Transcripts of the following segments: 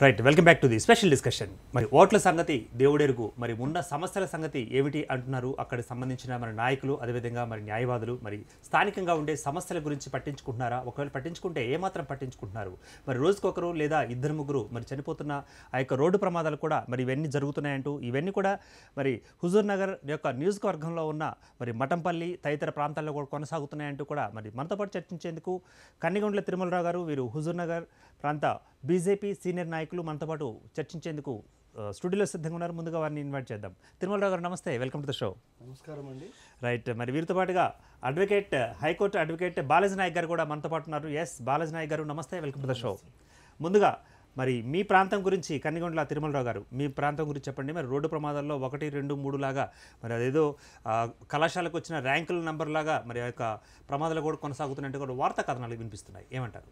Right welcome back to the special discussion మరి ఓట్ల సంగతి దేవుడెరుగు మరి ఉన్న సమస్యల సంగతి ఏమిటి అంటున్నారు అక్కడ సంబంధించిన మన నాయకులు అదేవిధంగా మరి న్యాయవాదులు మరి స్థానికంగా ఉండే సమస్యల గురించి పట్టించుకుంటున్నారా ఒకవేళ పట్టించుకుంటే ఏమాత్రం పట్టించుకుంటున్నారు మరి రోజుకొకరు లేదా ఇద్దరు ముగ్గురు మరి చనిపోతున్న ఆ యొక్క రోడ్డు ప్రమాదాలు కూడా మరి ఇవన్నీ జరుగుతున్నాయంటూ ఇవన్నీ కూడా మరి హుజూర్ నగర్ యొక్క నియోజకవర్గంలో ఉన్న మరి మఠంపల్లి తదితర ప్రాంతాల్లో కూడా కొనసాగుతున్నాయంటూ కూడా మరి మనతో పాటు చర్చించేందుకు కన్నిగొండ్ల తిరుమలరావు గారు వీరు హుజూర్ నగర్ ప్రాంత బీజేపీ సీనియర్ నాయకులు నాయకులు మనతో పాటు చర్చించేందుకు స్టూడియోలో సిద్ధంగా ఉన్నారు ముందుగా వారిని ఇన్వైట్ చేద్దాం తిరుమలరావు గారు నమస్తే వెల్కమ్ టు ద షో నమస్కారం అండి రైట్ మరి వీరితో పాటుగా advocate high court advocate Balaji Naik గారు కూడా మనతో పాటు ఉన్నారు ఎస్ బాలాజీ నాయక్ గారు నమస్తే వెల్కమ్ టు ద షో ముందుగా మరి మీ ప్రాంతం గురించి కన్నిగొండల తిరుమలరావు గారు మీ ప్రాంతం గురించి చెప్పండి మరి రోడ్డు ప్రమాదాల్లో ఒకటి రెండు మూడు లాగా మరి అదేదో కళాశాలకు వచ్చిన ర్యాంకుల నెంబర్ లాగా మరి యొక్క ప్రమాదాలు కూడా కొనసాగుతున్నట్టు కూడా వార్తా కథనాలు వినిపిస్తున్నాయి ఏమంటారు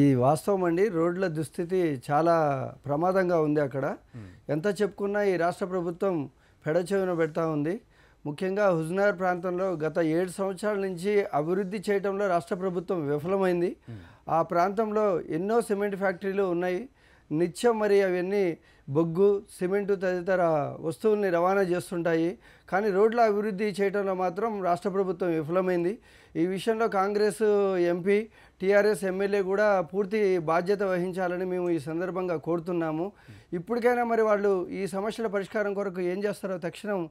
ఈ వాస్తవం అండి రోడ్ల దుస్థితి చాలా ప్రమాదంగా ఉంది అక్కడ ఎంత చెప్పుకున్నా ఈ రాష్ట్ర ప్రభుత్వం పెడచెవిన పెడతా ఉంది ముఖ్యంగా హుజ్నార్ ప్రాంతంలో గత ఏడు సంవత్సరాల నుంచి అభివృద్ధి చేయడంలో రాష్ట్ర ప్రభుత్వం విఫలమైంది ఆ ప్రాంతంలో ఎన్నో సిమెంట్ ఫ్యాక్టరీలు ఉన్నాయి నిత్యం మరి అవన్నీ బొగ్గు సిమెంటు తదితర వస్తువుల్ని రవాణా చేస్తుంటాయి కానీ రోడ్ల అభివృద్ధి చేయడంలో మాత్రం రాష్ట్ర ప్రభుత్వం విఫలమైంది ఈ విషయంలో కాంగ్రెస్ ఎంపీ టీఆర్ఎస్ ఎమ్మెల్యే కూడా పూర్తి బాధ్యత వహించాలని మేము ఈ సందర్భంగా కోరుతున్నాము ఇప్పటికైనా మరి వాళ్ళు ఈ సమస్యల పరిష్కారం కొరకు ఏం చేస్తారో తక్షణం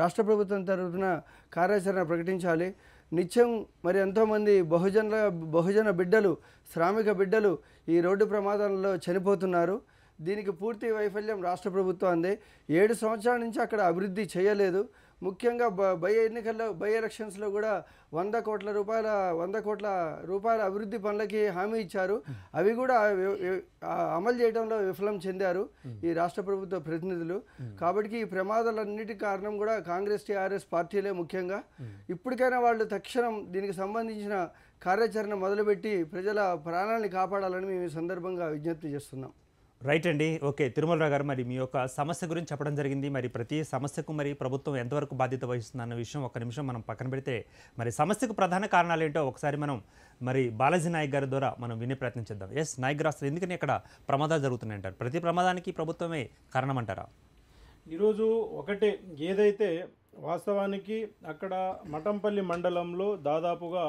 రాష్ట్ర ప్రభుత్వం తరఫున కార్యాచరణ ప్రకటించాలి నిత్యం మరి ఎంతోమంది బహుజనుల బహుజన బిడ్డలు శ్రామిక బిడ్డలు ఈ రోడ్డు ప్రమాదంలో చనిపోతున్నారు దీనికి పూర్తి వైఫల్యం రాష్ట్ర ప్రభుత్వాన్ని ఏడు సంవత్సరాల నుంచి అక్కడ అభివృద్ధి చేయలేదు ముఖ్యంగా బై ఎన్నికల్లో బై ఎలక్షన్స్లో కూడా వంద కోట్ల రూపాయల వంద కోట్ల రూపాయల అభివృద్ధి పనులకి హామీ ఇచ్చారు అవి కూడా అమలు చేయడంలో విఫలం చెందారు ఈ రాష్ట్ర ప్రభుత్వ ప్రతినిధులు కాబట్టి ఈ ప్రమాదాలన్నిటి కారణం కూడా కాంగ్రెస్ టీఆర్ఎస్ పార్టీలే ముఖ్యంగా ఇప్పటికైనా వాళ్ళు తక్షణం దీనికి సంబంధించిన కార్యాచరణ మొదలుపెట్టి ప్రజల ప్రాణాలను కాపాడాలని మేము ఈ సందర్భంగా విజ్ఞప్తి చేస్తున్నాం రైట్ అండి ఓకే తిరుమలరావు గారు మరి మీ యొక్క సమస్య గురించి చెప్పడం జరిగింది మరి ప్రతి సమస్యకు మరి ప్రభుత్వం ఎంతవరకు బాధ్యత వహిస్తుంది అన్న విషయం ఒక నిమిషం మనం పక్కన పెడితే మరి సమస్యకు ప్రధాన కారణాలు ఏంటో ఒకసారి మనం మరి బాలాజీ నాయక్ గారి ద్వారా మనం వినే ప్రయత్నం చేద్దాం ఎస్ నాయక్ గారు అసలు ఎందుకని ఇక్కడ ప్రమాదాలు జరుగుతున్నాయి అంటారు ప్రతి ప్రమాదానికి ప్రభుత్వమే కారణం అంటారా ఈరోజు ఒకటే ఏదైతే వాస్తవానికి అక్కడ మఠంపల్లి మండలంలో దాదాపుగా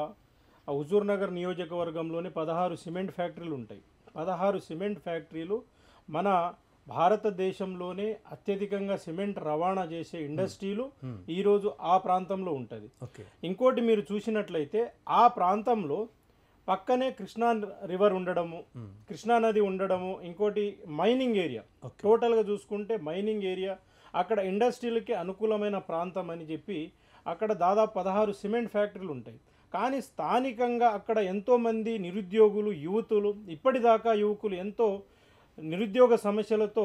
హుజూర్నగర్ నియోజకవర్గంలోని పదహారు సిమెంట్ ఫ్యాక్టరీలు ఉంటాయి పదహారు సిమెంట్ ఫ్యాక్టరీలు మన భారతదేశంలోనే అత్యధికంగా సిమెంట్ రవాణా చేసే ఇండస్ట్రీలు hmm. hmm. ఈరోజు ఆ ప్రాంతంలో ఉంటుంది ఇంకోటి మీరు చూసినట్లయితే ఆ ప్రాంతంలో పక్కనే కృష్ణా రివర్ ఉండడము hmm. కృష్ణా నది ఉండడము ఇంకోటి మైనింగ్ ఏరియా టోటల్గా చూసుకుంటే మైనింగ్ ఏరియా అక్కడ ఇండస్ట్రీలకి అనుకూలమైన ప్రాంతం అని చెప్పి అక్కడ దాదాపు పదహారు సిమెంట్ ఫ్యాక్టరీలు ఉంటాయి కానీ స్థానికంగా అక్కడ ఎంతోమంది నిరుద్యోగులు యువతులు ఇప్పటిదాకా యువకులు ఎంతో నిరుద్యోగ సమస్యలతో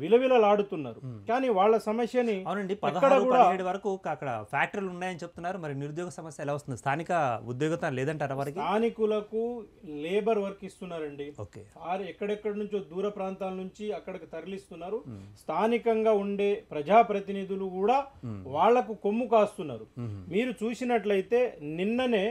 విలవిలలాడుతున్నారు కానీ వాళ్ళ సమస్యని అవునండి పదహారు పదిహేడు వరకు అక్కడ ఫ్యాక్టరీలు ఉన్నాయని చెప్తున్నారు మరి నిరుద్యోగ సమస్య ఎలా వస్తుంది స్థానిక ఉద్యోగత లేదంటారు వారికి స్థానికులకు లేబర్ వర్క్ ఇస్తున్నారండి ఓకే ఎక్కడెక్కడి నుంచో దూర ప్రాంతాల నుంచి అక్కడికి తరలిస్తున్నారు స్థానికంగా ఉండే ప్రజాప్రతినిధులు కూడా వాళ్లకు కొమ్ము కాస్తున్నారు మీరు చూసినట్లయితే నిన్ననే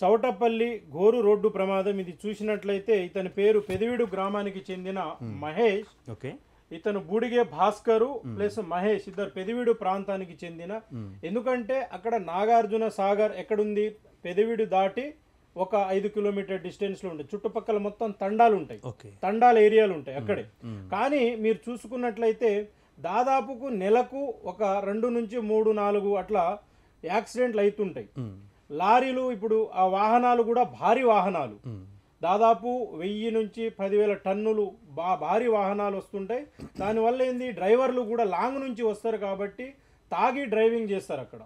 చౌటపల్లి గోరు రోడ్డు ప్రమాదం ఇది చూసినట్లయితే ఇతని పేరు పెదవిడు గ్రామానికి చెందిన hmm. మహేష్ ఓకే ఇతను బూడిగే భాస్కరు hmm. ప్లస్ మహేష్ ఇద్దరు పెదవిడు ప్రాంతానికి చెందిన hmm. ఎందుకంటే అక్కడ నాగార్జున సాగర్ ఎక్కడుంది పెదవిడు దాటి ఒక ఐదు కిలోమీటర్ డిస్టెన్స్ లో ఉంటాయి చుట్టుపక్కల మొత్తం తండాలు ఉంటాయి తండాల ఏరియాలు ఉంటాయి అక్కడే కానీ మీరు చూసుకున్నట్లయితే దాదాపుకు నెలకు ఒక రెండు నుంచి మూడు నాలుగు అట్లా యాక్సిడెంట్లు అవుతుంటాయి లారీలు ఇప్పుడు ఆ వాహనాలు కూడా భారీ వాహనాలు దాదాపు వెయ్యి నుంచి పదివేల టన్నులు బా భారీ వాహనాలు వస్తుంటాయి దానివల్ల ఏంది డ్రైవర్లు కూడా లాంగ్ నుంచి వస్తారు కాబట్టి తాగి డ్రైవింగ్ చేస్తారు అక్కడ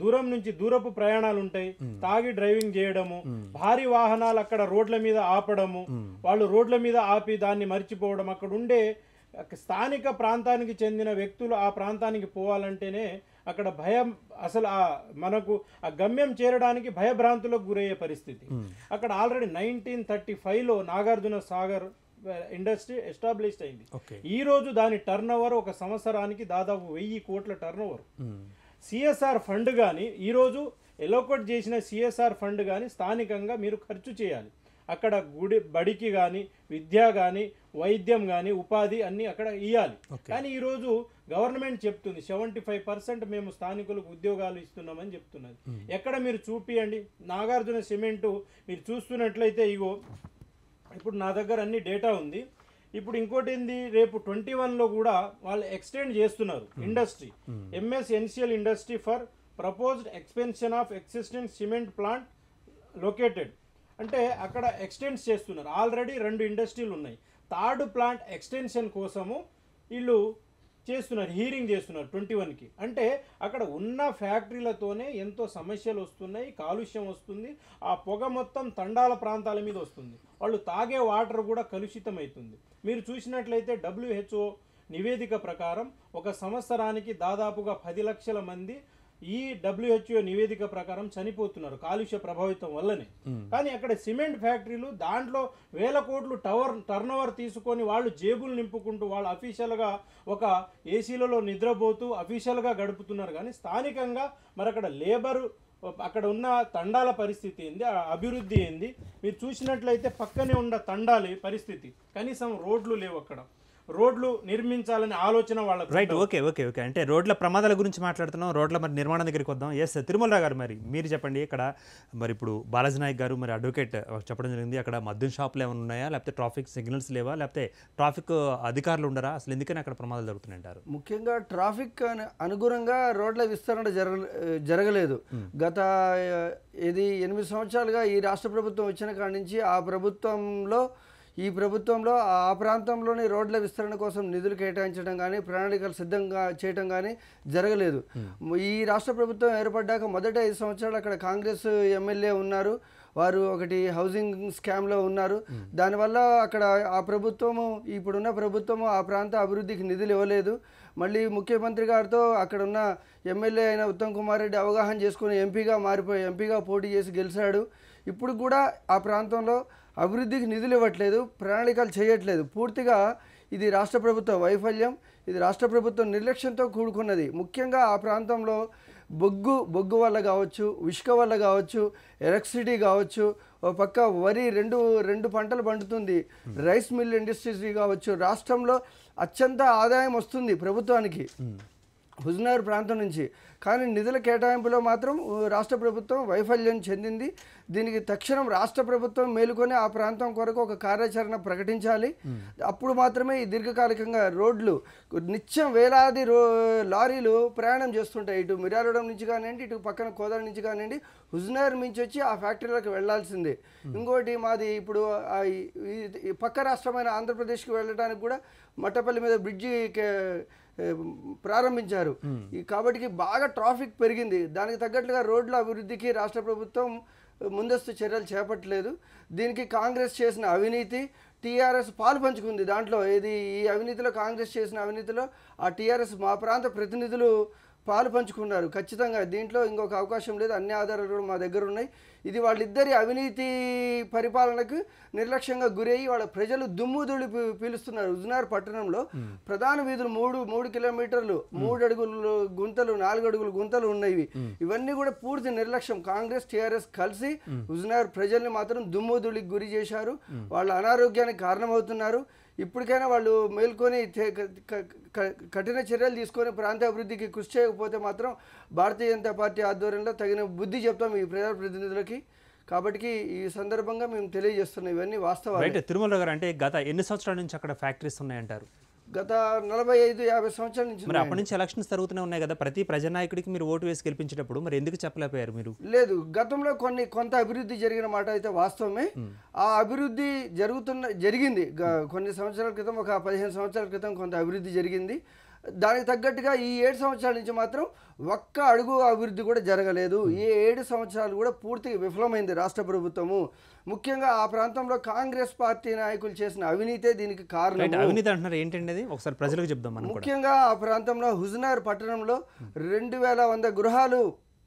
దూరం నుంచి దూరపు ప్రయాణాలు ఉంటాయి తాగి డ్రైవింగ్ చేయడము భారీ వాహనాలు అక్కడ రోడ్ల మీద ఆపడము వాళ్ళు రోడ్ల మీద ఆపి దాన్ని మర్చిపోవడం అక్కడ ఉండే స్థానిక ప్రాంతానికి చెందిన వ్యక్తులు ఆ ప్రాంతానికి పోవాలంటేనే అక్కడ భయం అసలు ఆ మనకు ఆ గమ్యం చేరడానికి భయభ్రాంతులకు గురయ్యే పరిస్థితి hmm. అక్కడ ఆల్రెడీ నైన్టీన్ థర్టీ ఫైవ్లో నాగార్జున సాగర్ ఇండస్ట్రీ ఎస్టాబ్లిష్ అయింది ఈ రోజు దాని టర్న్ ఓవర్ ఒక సంవత్సరానికి దాదాపు వెయ్యి కోట్ల టర్న్ ఓవర్ సిఎస్ఆర్ ఫండ్ కానీ ఈరోజు ఎలోకోట్ చేసిన సిఎస్ఆర్ ఫండ్ కానీ స్థానికంగా మీరు ఖర్చు చేయాలి అక్కడ గుడి బడికి కానీ విద్య కానీ వైద్యం కానీ ఉపాధి అన్నీ అక్కడ ఇవ్వాలి కానీ ఈరోజు గవర్నమెంట్ చెప్తుంది సెవెంటీ ఫైవ్ పర్సెంట్ మేము స్థానికులకు ఉద్యోగాలు ఇస్తున్నామని చెప్తున్నది ఎక్కడ మీరు చూపియండి నాగార్జున సిమెంటు మీరు చూస్తున్నట్లయితే ఇగో ఇప్పుడు నా దగ్గర అన్ని డేటా ఉంది ఇప్పుడు ఇంకోటి ఏంది రేపు ట్వంటీ వన్లో కూడా వాళ్ళు ఎక్స్టెండ్ చేస్తున్నారు industry M S NCL industry for proposed expansion of existent cement plant located అంటే అక్కడ ఎక్స్టెండ్స్ చేస్తున్నారు ఆల్రెడీ రెండు ఇండస్ట్రీలు ఉన్నాయి థర్డ్ ప్లాంట్ ఎక్స్టెన్షన్ కోసము వీళ్ళు చేస్తున్నారు హీరింగ్ చేస్తున్నారు ట్వంటీ వన్కి అంటే అక్కడ ఉన్న ఫ్యాక్టరీలతోనే ఎంతో సమస్యలు వస్తున్నాయి కాలుష్యం వస్తుంది ఆ పొగ మొత్తం తండాల ప్రాంతాల మీద వస్తుంది వాళ్ళు తాగే వాటర్ కూడా కలుషితం అవుతుంది మీరు చూసినట్లయితే డబ్ల్యూహెచ్ఓ నివేదిక ప్రకారం ఒక సంవత్సరానికి దాదాపుగా పది లక్షల మంది ఈ డబ్ల్యూహెచ్ఓ నివేదిక ప్రకారం చనిపోతున్నారు కాలుష్య ప్రభావితం వల్లనే కానీ అక్కడ సిమెంట్ ఫ్యాక్టరీలు దాంట్లో వేల కోట్లు టవర్ టర్న్ ఓవర్ తీసుకొని వాళ్ళు జేబులు నింపుకుంటూ వాళ్ళు అఫీషియల్గా ఒక ఏసీలలో నిద్రపోతూ అఫీషియల్గా గడుపుతున్నారు కానీ స్థానికంగా మరి అక్కడ లేబరు అక్కడ ఉన్న తండాల పరిస్థితి ఏంది అభివృద్ధి ఏంది మీరు చూసినట్లయితే పక్కనే ఉన్న తండాలి పరిస్థితి కనీసం రోడ్లు లేవు అక్కడ రోడ్లు నిర్మించాలని ఆలోచన వాళ్ళకి రైట్ ఓకే ఓకే ఓకే అంటే రోడ్ల ప్రమాదాల గురించి మాట్లాడుతున్నాం రోడ్ల మరి నిర్మాణం దగ్గరికి వద్దాం ఎస్ తిరుమలరావు గారు మరి మీరు చెప్పండి ఇక్కడ మరి ఇప్పుడు బాలాజీ నాయక్ గారు మరి అడ్వకేట్ చెప్పడం జరిగింది అక్కడ మద్యం షాపులు ఏమైనా ఉన్నాయా లేకపోతే ట్రాఫిక్ సిగ్నల్స్ లేవా లేకపోతే ట్రాఫిక్ అధికారులు ఉండరా అసలు ఎందుకని అక్కడ ప్రమాదాలు జరుగుతున్నాయంటారు ముఖ్యంగా ట్రాఫిక్ అనుగుణంగా రోడ్ల విస్తరణ జరగ జరగలేదు hmm. గత ఇది ఎనిమిది సంవత్సరాలుగా ఈ రాష్ట్ర ప్రభుత్వం వచ్చిన కాడి నుంచి ఆ ప్రభుత్వంలో ఈ ప్రభుత్వంలో ఆ ప్రాంతంలోని రోడ్ల విస్తరణ కోసం నిధులు కేటాయించడం కానీ ప్రణాళికలు సిద్ధంగా చేయడం కానీ జరగలేదు hmm. ఈ రాష్ట్ర ప్రభుత్వం ఏర్పడ్డాక మొదట ఐదు సంవత్సరాలు అక్కడ కాంగ్రెస్ ఎమ్మెల్యే ఉన్నారు వారు ఒకటి హౌసింగ్ స్కామ్లో ఉన్నారు hmm. దానివల్ల అక్కడ ఆ ప్రభుత్వము ఇప్పుడున్న ప్రభుత్వము ఆ ప్రాంత అభివృద్ధికి నిధులు ఇవ్వలేదు మళ్ళీ ముఖ్యమంత్రి గారితో అక్కడ ఉన్న ఎమ్మెల్యే అయిన ఉత్తమ్ కుమార్ రెడ్డి అవగాహన చేసుకుని ఎంపీగా మారిపోయి ఎంపీగా పోటీ చేసి గెలిచాడు ఇప్పుడు కూడా ఆ ప్రాంతంలో అభివృద్ధికి నిధులు ఇవ్వట్లేదు ప్రణాళికలు చేయట్లేదు పూర్తిగా ఇది రాష్ట్ర ప్రభుత్వ వైఫల్యం ఇది రాష్ట్ర ప్రభుత్వం నిర్లక్ష్యంతో కూడుకున్నది ముఖ్యంగా ఆ ప్రాంతంలో బొగ్గు బొగ్గు వల్ల కావచ్చు ఉష్క వల్ల కావచ్చు ఎలక్ట్రిసిటీ కావచ్చు ఓ పక్క వరి రెండు రెండు పంటలు పండుతుంది రైస్ మిల్ ఇండస్ట్రీస్ కావచ్చు రాష్ట్రంలో అత్యంత ఆదాయం వస్తుంది ప్రభుత్వానికి హుజునగర్ ప్రాంతం నుంచి కానీ నిధుల కేటాయింపులో మాత్రం రాష్ట్ర ప్రభుత్వం వైఫల్యం చెందింది దీనికి తక్షణం రాష్ట్ర ప్రభుత్వం మేలుకొని ఆ ప్రాంతం కొరకు ఒక కార్యాచరణ ప్రకటించాలి అప్పుడు మాత్రమే ఈ దీర్ఘకాలికంగా రోడ్లు నిత్యం వేలాది లారీలు ప్రయాణం చేస్తుంటాయి ఇటు మిరాలడం నుంచి కానివ్వండి ఇటు పక్కన కోదల నుంచి కానివ్వండి హుజ్నగర్ నుంచి వచ్చి ఆ ఫ్యాక్టరీలకు వెళ్లాల్సిందే ఇంకోటి మాది ఇప్పుడు పక్క రాష్ట్రమైన ఆంధ్రప్రదేశ్కి వెళ్ళడానికి కూడా మట్టపల్లి మీద బ్రిడ్జి ప్రారంభించారు కాబట్టి బాగా ట్రాఫిక్ పెరిగింది దానికి తగ్గట్లుగా రోడ్ల అభివృద్ధికి రాష్ట్ర ప్రభుత్వం ముందస్తు చర్యలు చేపట్టలేదు దీనికి కాంగ్రెస్ చేసిన అవినీతి టీఆర్ఎస్ పాలు పంచుకుంది దాంట్లో ఇది ఈ అవినీతిలో కాంగ్రెస్ చేసిన అవినీతిలో ఆ టీఆర్ఎస్ మా ప్రాంత ప్రతినిధులు పాలు పంచుకున్నారు ఖచ్చితంగా దీంట్లో ఇంకొక అవకాశం లేదు అన్ని ఆధారాలు మా దగ్గర ఉన్నాయి ఇది వాళ్ళిద్దరి అవినీతి పరిపాలనకు నిర్లక్ష్యంగా గురయ్యి వాళ్ళ ప్రజలు దుమ్ము దుడి పీలుస్తున్నారు ఉజ్నార్ పట్టణంలో ప్రధాన వీధులు మూడు మూడు కిలోమీటర్లు మూడు అడుగులు గుంతలు నాలుగు అడుగులు గుంతలు ఉన్నాయి ఇవన్నీ కూడా పూర్తి నిర్లక్ష్యం కాంగ్రెస్ టీఆర్ఎస్ కలిసి ఉజ్నార్ ప్రజల్ని మాత్రం దుమ్ము దుడికి గురి చేశారు వాళ్ళ అనారోగ్యానికి కారణమవుతున్నారు ఇప్పటికైనా వాళ్ళు మేల్కొని కఠిన చర్యలు తీసుకొని ప్రాంత అభివృద్ధికి కృషి చేయకపోతే మాత్రం భారతీయ జనతా పార్టీ ఆధ్వర్యంలో తగిన బుద్ధి చెప్తాం ఈ ప్రజాప్రతినిధులకి కాబట్టి ఈ సందర్భంగా మేము తెలియజేస్తున్నాం ఇవన్నీ వాస్తవాలు తిరుమల గారు అంటే గత ఎన్ని సంవత్సరాల నుంచి అక్కడ ఫ్యాక్టరీస్ ఉన్నాయంటారు గత నలభై ఐదు యాభై సంవత్సరాల నుంచి మరి అప్పటి నుంచి ఎలక్షన్స్ జరుగుతూనే ఉన్నాయి కదా ప్రతి ప్రజానాయకుడికి మీరు ఓటు వేసి గెలిపించేటప్పుడు మరి ఎందుకు చెప్పలేకపోయారు మీరు లేదు గతంలో కొన్ని కొంత అభివృద్ధి జరిగిన మాట అయితే వాస్తవమే ఆ అభివృద్ధి జరుగుతున్న జరిగింది కొన్ని సంవత్సరాల క్రితం ఒక పదిహేను సంవత్సరాల క్రితం కొంత అభివృద్ధి జరిగింది దానికి తగ్గట్టుగా ఈ ఏడు సంవత్సరాల నుంచి మాత్రం ఒక్క అడుగు అభివృద్ధి కూడా జరగలేదు hmm. ఈ ఏడు సంవత్సరాలు కూడా పూర్తిగా విఫలమైంది రాష్ట్ర ప్రభుత్వము ముఖ్యంగా ఆ ప్రాంతంలో కాంగ్రెస్ పార్టీ నాయకులు చేసిన అవినీతే దీనికి కారణం అవినీతి అంటున్నారు ఏంటండి అది ఒకసారి ప్రజలకు చెప్దాం ముఖ్యంగా ఆ ప్రాంతంలో హుజనార్ పట్టణంలో రెండు వేల వంద గృహాలు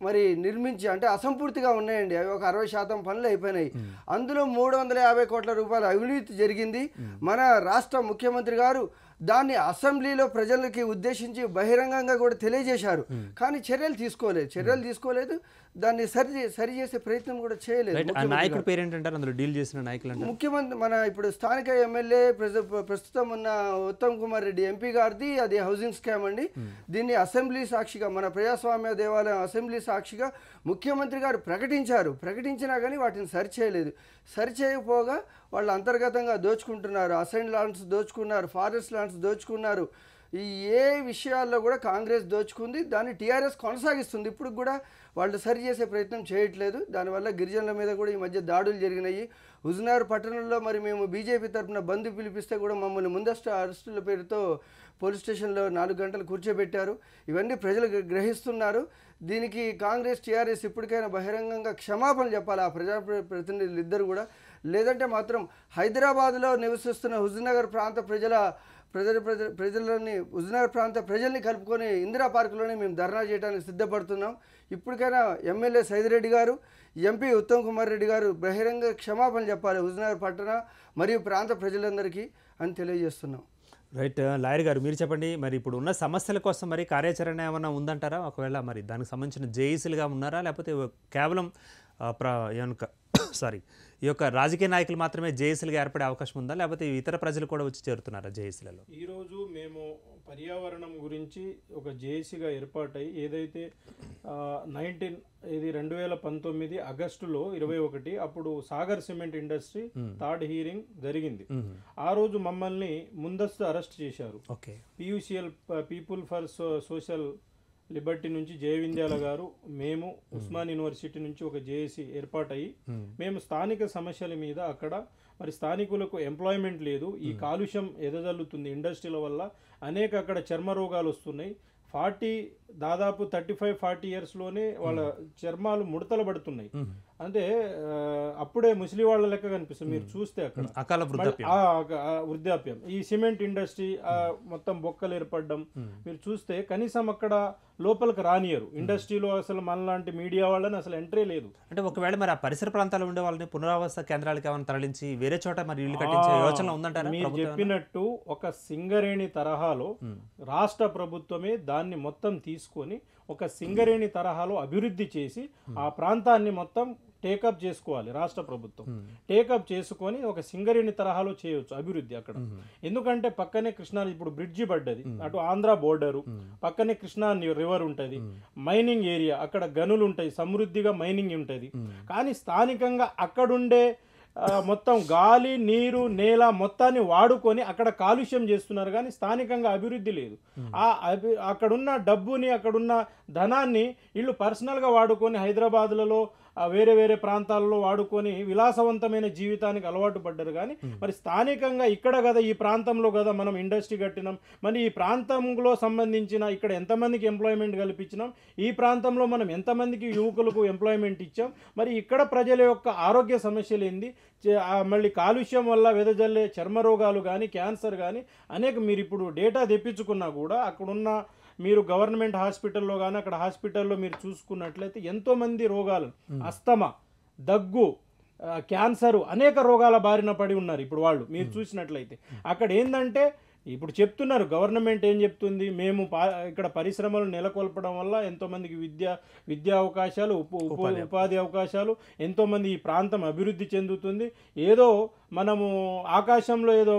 మరి నిర్మించి అంటే అసంపూర్తిగా ఉన్నాయండి అవి ఒక అరవై శాతం పనులు అయిపోయినాయి hmm. అందులో మూడు వందల యాభై కోట్ల రూపాయల అవినీతి జరిగింది hmm. మన రాష్ట్ర ముఖ్యమంత్రి గారు దాన్ని అసెంబ్లీలో ప్రజలకి ఉద్దేశించి బహిరంగంగా కూడా తెలియజేశారు కానీ చర్యలు తీసుకోలేదు చర్యలు తీసుకోలేదు దాన్ని సరి సరి చేసే ప్రయత్నం కూడా చేయలేదు నాయకుడు డీల్ చేసిన నాయకులు ముఖ్యమంత్రి మన ఇప్పుడు స్థానిక ఎమ్మెల్యే ప్రస్తుతం ఉన్న ఉత్తమ్ కుమార్ రెడ్డి ఎంపీ గారిది అది హౌసింగ్ స్కామ్ అండి దీన్ని అసెంబ్లీ సాక్షిగా మన ప్రజాస్వామ్య దేవాలయం అసెంబ్లీ సాక్షిగా ముఖ్యమంత్రి గారు ప్రకటించారు ప్రకటించినా కానీ వాటిని సరి చేయలేదు సరి చేయకపోగా వాళ్ళు అంతర్గతంగా దోచుకుంటున్నారు అసైన్ ల్యాండ్స్ దోచుకున్నారు ఫారెస్ట్ ల్యాండ్స్ దోచుకున్నారు ఈ ఏ విషయాల్లో కూడా కాంగ్రెస్ దోచుకుంది దాన్ని టీఆర్ఎస్ కొనసాగిస్తుంది ఇప్పుడు కూడా వాళ్ళు సరి చేసే ప్రయత్నం చేయట్లేదు దానివల్ల గిరిజనుల మీద కూడా ఈ మధ్య దాడులు జరిగినాయి హుజనార్ పట్టణంలో మరి మేము బీజేపీ తరఫున బంద్ పిలిపిస్తే కూడా మమ్మల్ని ముందస్తు అరెస్టుల పేరుతో పోలీస్ స్టేషన్లో నాలుగు గంటలు కూర్చోబెట్టారు ఇవన్నీ ప్రజలు గ్రహిస్తున్నారు దీనికి కాంగ్రెస్ టీఆర్ఎస్ ఇప్పటికైనా బహిరంగంగా క్షమాపణ చెప్పాలి ఆ ప్రజా ప్రతినిధులు ఇద్దరు కూడా లేదంటే మాత్రం హైదరాబాద్లో నివసిస్తున్న హుజ్నగర్ ప్రాంత ప్రజల ప్రజల ప్రజ ప్రజలని హుజనగర్ ప్రాంత ప్రజల్ని కలుపుకొని ఇందిరా పార్కులోనే మేము ధర్నా చేయడానికి సిద్ధపడుతున్నాం ఇప్పటికైనా ఎమ్మెల్యే సైదిరెడ్డి గారు ఎంపీ ఉత్తమ్ కుమార్ రెడ్డి గారు బహిరంగ క్షమాపణ చెప్పాలి హుజనగర్ పట్టణ మరియు ప్రాంత ప్రజలందరికీ అని తెలియజేస్తున్నాం రైట్ లాయర్ గారు మీరు చెప్పండి మరి ఇప్పుడు ఉన్న సమస్యల కోసం మరి కార్యాచరణ ఏమైనా ఉందంటారా ఒకవేళ మరి దానికి సంబంధించిన జేఈసీలుగా ఉన్నారా లేకపోతే కేవలం ప్ర సారీ ఈ యొక్క రాజకీయ నాయకులు మాత్రమే జేఎస్ఎల్గా ఏర్పడే అవకాశం ఉందా లేకపోతే ఇతర ప్రజలు కూడా వచ్చి చేరుతున్నారా జేఎస్ఎల్లో ఈరోజు మేము పర్యావరణం గురించి ఒక జేఏసీగా ఏర్పాటై ఏదైతే నైన్టీన్ ఇది రెండు వేల పంతొమ్మిది ఆగస్టులో ఇరవై ఒకటి అప్పుడు Sagar cement industry third hearing జరిగింది ఆ రోజు మమ్మల్ని ముందస్తు అరెస్ట్ చేశారు PUCL people for social liberty నుంచి జయవింద్యాల గారు మేము ఉస్మాన్ యూనివర్సిటీ నుంచి ఒక జేఏసీ ఏర్పాటయ్యి మేము స్థానిక సమస్యల మీద అక్కడ మరి స్థానికులకు ఎంప్లాయ్మెంట్ లేదు ఈ కాలుష్యం ఎదజల్లుతుంది ఇండస్ట్రీల వల్ల అనేక అక్కడ చర్మ రోగాలు వస్తున్నాయి ఫార్టీ దాదాపు థర్టీ ఫైవ్ ఫార్టీ ఇయర్స్లోనే వాళ్ళ చర్మాలు ముడతలు పడుతున్నాయి అంటే అప్పుడే ముసలి వాళ్ళ లెక్క కనిపిస్తుంది మీరు చూస్తే అక్కడ అకాల వృద్ధాప్యం ఈ సిమెంట్ ఇండస్ట్రీ మొత్తం బొక్కలు ఏర్పడడం మీరు చూస్తే కనీసం అక్కడ లోపలికి రానియరు ఇండస్ట్రీలో అసలు మనలాంటి మీడియా వాళ్ళని అసలు ఎంట్రీ లేదు అంటే ఒకవేళ మరి ఆ పరిసర ప్రాంతాల్లో ఉండే వాళ్ళని పునరావాస కేంద్రాలకి ఏమైనా తరలించి వేరే చోట మరి ఇల్లు కట్టించే యోచన ఉందంటారు మీరు చెప్పినట్టు ఒక సింగరేణి తరహాలో రాష్ట్ర ప్రభుత్వమే దాన్ని మొత్తం తీసుకొని ఒక సింగరేణి తరహాలో అభివృద్ధి చేసి ఆ ప్రాంతాన్ని మొత్తం టేకప్ చేసుకోవాలి రాష్ట్ర ప్రభుత్వం టేకప్ చేసుకొని ఒక సింగరేణి తరహాలో చేయవచ్చు అభివృద్ధి అక్కడ ఎందుకంటే పక్కనే కృష్ణా ఇప్పుడు బ్రిడ్జి పడ్డది అటు ఆంధ్ర బోర్డరు పక్కనే కృష్ణా రివర్ ఉంటుంది మైనింగ్ ఏరియా అక్కడ గనులు ఉంటాయి సమృద్ధిగా మైనింగ్ ఉంటుంది కానీ స్థానికంగా అక్కడుండే మొత్తం గాలి నీరు నేల మొత్తాన్ని వాడుకొని అక్కడ కాలుష్యం చేస్తున్నారు కానీ స్థానికంగా అభివృద్ధి లేదు ఆ అభి అక్కడున్న డబ్బుని అక్కడున్న ధనాన్ని వీళ్ళు పర్సనల్గా వాడుకొని హైదరాబాద్లలో వేరే వేరే ప్రాంతాల్లో వాడుకొని విలాసవంతమైన జీవితానికి అలవాటు పడ్డారు కానీ hmm. మరి స్థానికంగా ఇక్కడ కదా ఈ ప్రాంతంలో కదా మనం ఇండస్ట్రీ కట్టినాం మరి ఈ ప్రాంతంలో సంబంధించిన ఇక్కడ ఎంతమందికి ఎంప్లాయ్మెంట్ కల్పించినాం ఈ ప్రాంతంలో మనం ఎంతమందికి యువకులకు ఎంప్లాయ్మెంట్ ఇచ్చాం మరి ఇక్కడ ప్రజల యొక్క ఆరోగ్య సమస్యలు ఏంది మళ్ళీ కాలుష్యం వల్ల వెదజల్లే చర్మ రోగాలు కానీ క్యాన్సర్ కానీ అనేక మీరు ఇప్పుడు డేటా తెప్పించుకున్నా కూడా అక్కడున్న మీరు గవర్నమెంట్ హాస్పిటల్లో కానీ అక్కడ హాస్పిటల్లో మీరు చూసుకున్నట్లయితే ఎంతోమంది రోగాలు అస్తమ దగ్గు క్యాన్సరు అనేక రోగాల బారిన పడి ఉన్నారు ఇప్పుడు వాళ్ళు మీరు చూసినట్లయితే అక్కడ ఏంటంటే ఇప్పుడు చెప్తున్నారు గవర్నమెంట్ ఏం చెప్తుంది మేము ఇక్కడ పరిశ్రమలు నెలకొల్పడం వల్ల ఎంతోమందికి విద్య విద్యా అవకాశాలు ఉపాధి అవకాశాలు ఎంతోమంది ఈ ప్రాంతం అభివృద్ధి చెందుతుంది ఏదో మనము ఆకాశంలో ఏదో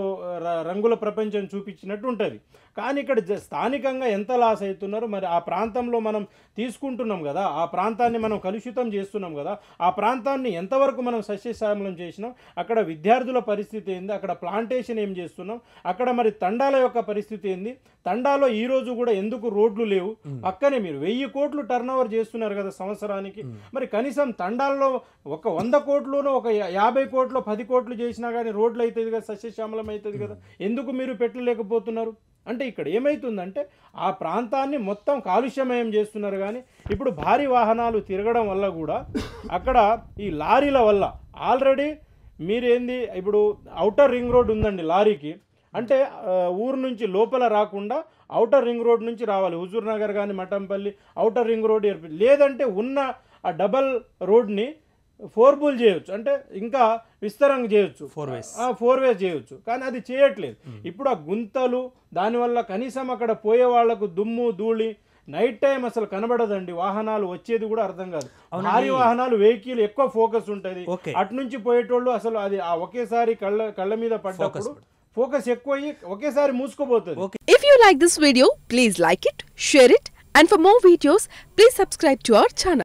రంగుల ప్రపంచం చూపించినట్టు ఉంటుంది కానీ ఇక్కడ స్థానికంగా ఎంత లాస్ అవుతున్నారు మరి ఆ ప్రాంతంలో మనం తీసుకుంటున్నాం కదా ఆ ప్రాంతాన్ని మనం కలుషితం చేస్తున్నాం కదా ఆ ప్రాంతాన్ని ఎంతవరకు మనం సస్యశ్యామలం చేసినాం అక్కడ విద్యార్థుల పరిస్థితి ఏంది అక్కడ ప్లాంటేషన్ ఏం చేస్తున్నాం అక్కడ మరి తండాల యొక్క పరిస్థితి ఏంది తండాలో ఈ రోజు కూడా ఎందుకు రోడ్లు లేవు పక్కనే మీరు వెయ్యి కోట్లు టర్న్ ఓవర్ చేస్తున్నారు కదా సంవత్సరానికి మరి కనీసం తండాల్లో ఒక వంద కోట్లునో ఒక యాభై కోట్లు పది కోట్లు చేసినా కానీ రోడ్లు అవుతుంది కదా సస్యశ్యామలం అవుతుంది కదా ఎందుకు మీరు పెట్టలేకపోతున్నారు అంటే ఇక్కడ ఏమవుతుందంటే ఆ ప్రాంతాన్ని మొత్తం కాలుష్యమయం చేస్తున్నారు కానీ ఇప్పుడు భారీ వాహనాలు తిరగడం వల్ల కూడా అక్కడ ఈ లారీల వల్ల ఆల్రెడీ మీరేంది ఇప్పుడు అవుటర్ రింగ్ రోడ్ ఉందండి లారీకి అంటే ఊరు నుంచి లోపల రాకుండా అవుటర్ రింగ్ రోడ్ నుంచి రావాలి హుజూర్ నగర్ కానీ మఠంపల్లి అవుటర్ రింగ్ రోడ్ ఏర్పడి లేదంటే ఉన్న ఆ డబల్ రోడ్ని ఫోర్ పూల్ చేయవచ్చు అంటే ఇంకా విస్తరంగా చేయొచ్చు ఫోర్ వేస్ ఫోర్ వేస్ చేయవచ్చు కానీ అది చేయట్లేదు hmm. ఇప్పుడు ఆ గుంతలు దానివల్ల కనీసం అక్కడ పోయే వాళ్లకు దుమ్ము ధూళి నైట్ టైం అసలు కనబడదండి వాహనాలు వచ్చేది కూడా అర్థం కాదు భారీ వాహనాలు వెహికల్ ఎక్కువ ఫోకస్ ఉంటుంది అటు నుంచి పోయేటోళ్ళు అసలు అది ఆ ఒకేసారి కళ్ళ కళ్ళ మీద పడ్డప్పుడు ఫోకస్ ఎక్కువ అయ్యి ఒకేసారి మూసుకోబోతుంది if you like this video please like it share it and for more videos please subscribe to our channel